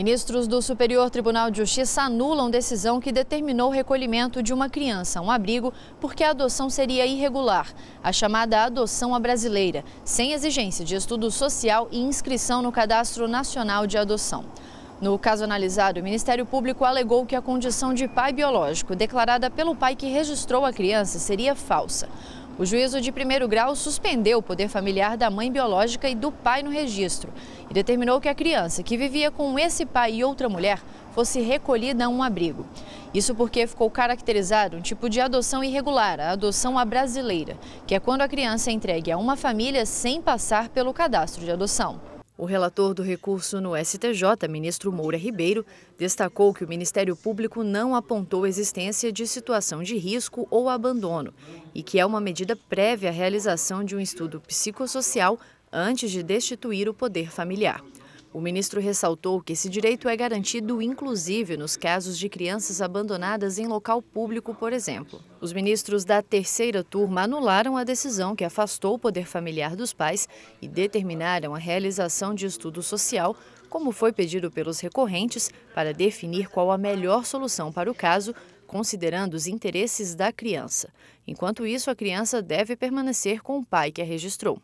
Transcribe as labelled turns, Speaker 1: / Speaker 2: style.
Speaker 1: Ministros do Superior Tribunal de Justiça anulam decisão que determinou o recolhimento de uma criança a um abrigo porque a adoção seria irregular, a chamada adoção à brasileira, sem exigência de estudo social e inscrição no Cadastro Nacional de Adoção. No caso analisado, o Ministério Público alegou que a condição de pai biológico declarada pelo pai que registrou a criança seria falsa. O juízo de primeiro grau suspendeu o poder familiar da mãe biológica e do pai no registro e determinou que a criança que vivia com esse pai e outra mulher fosse recolhida a um abrigo. Isso porque ficou caracterizado um tipo de adoção irregular, a adoção à brasileira, que é quando a criança é entregue a uma família sem passar pelo cadastro de adoção. O relator do recurso no STJ, ministro Moura Ribeiro, destacou que o Ministério Público não apontou existência de situação de risco ou abandono e que é uma medida prévia à realização de um estudo psicossocial antes de destituir o poder familiar. O ministro ressaltou que esse direito é garantido inclusive nos casos de crianças abandonadas em local público, por exemplo. Os ministros da terceira turma anularam a decisão que afastou o poder familiar dos pais e determinaram a realização de estudo social, como foi pedido pelos recorrentes, para definir qual a melhor solução para o caso, considerando os interesses da criança. Enquanto isso, a criança deve permanecer com o pai que a registrou.